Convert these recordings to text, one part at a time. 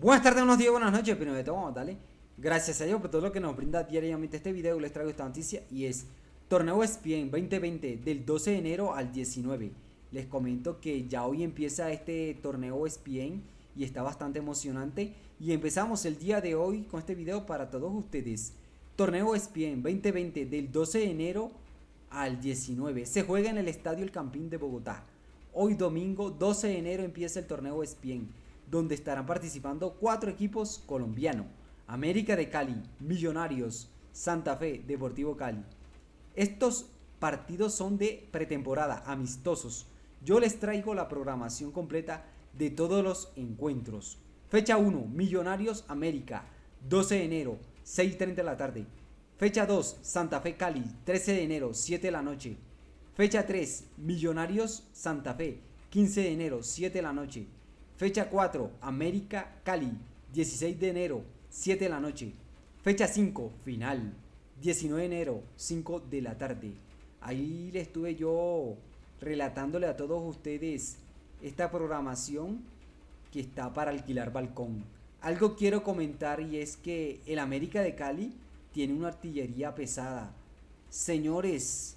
Buenas tardes, buenos días, buenas noches, primero de todo, vamos, dale. Gracias a Dios por todo lo que nos brinda diariamente este video. Les traigo esta noticia y es Torneo ESPN 2020 del 12 de enero al 19. Les comento que ya hoy empieza este torneo ESPN y está bastante emocionante. Y empezamos el día de hoy con este video para todos ustedes. Torneo ESPN 2020 del 12 de enero al 19. Se juega en el Estadio El Campín de Bogotá. Hoy domingo 12 de enero empieza el torneo ESPN donde estarán participando cuatro equipos colombianos. América de Cali, Millonarios, Santa Fe, Deportivo Cali. Estos partidos son de pretemporada, amistosos. Yo les traigo la programación completa de todos los encuentros. Fecha 1, Millonarios América, 12 de enero, 6.30 de la tarde. Fecha 2, Santa Fe Cali, 13 de enero, 7 de la noche. Fecha 3, Millonarios Santa Fe, 15 de enero, 7 de la noche. Fecha 4, América Cali, 16 de enero, 7 de la noche. Fecha 5, final, 19 de enero, 5 de la tarde. Ahí le estuve yo relatándole a todos ustedes esta programación que está para alquilar balcón. Algo quiero comentar y es que el América de Cali tiene una artillería pesada. Señores,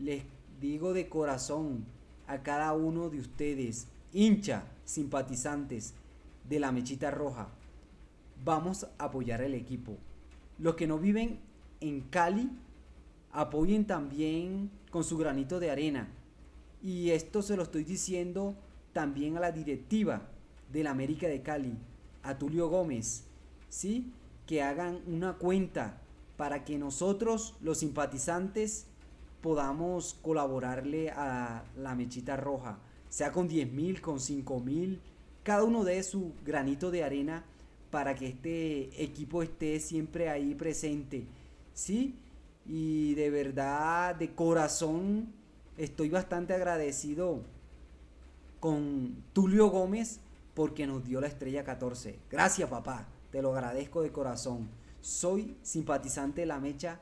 les digo de corazón a cada uno de ustedes, hincha, simpatizantes de la mechita roja, vamos a apoyar el equipo. Los que no viven en Cali, apoyen también con su granito de arena. Y esto se lo estoy diciendo también a la directiva de la América de Cali, a Tulio Gómez, ¿sí? que hagan una cuenta para que nosotros, los simpatizantes, podamos colaborarle a la mechita roja sea con 10.000, mil, con 5.000 mil, cada uno de su granito de arena para que este equipo esté siempre ahí presente. ¿Sí? Y de verdad, de corazón, estoy bastante agradecido con Tulio Gómez porque nos dio la estrella 14. Gracias, papá. Te lo agradezco de corazón. Soy simpatizante de la mecha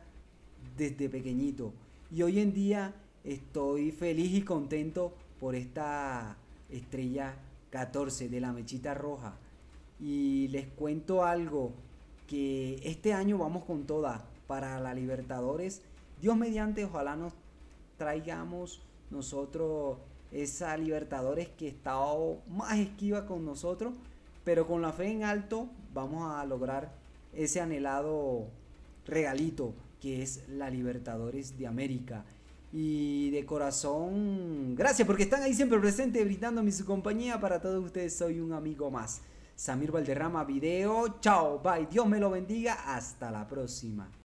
desde pequeñito. Y hoy en día estoy feliz y contento por esta estrella 14 de la mechita roja. Y les cuento algo, que este año vamos con toda para la Libertadores. Dios mediante, ojalá nos traigamos nosotros esa Libertadores que está más esquiva con nosotros, pero con la fe en alto vamos a lograr ese anhelado regalito que es la Libertadores de América. Y de corazón, gracias porque están ahí siempre presentes, brindándome su compañía. Para todos ustedes soy un amigo más. Samir Valderrama Video. Chao, bye. Dios me lo bendiga. Hasta la próxima.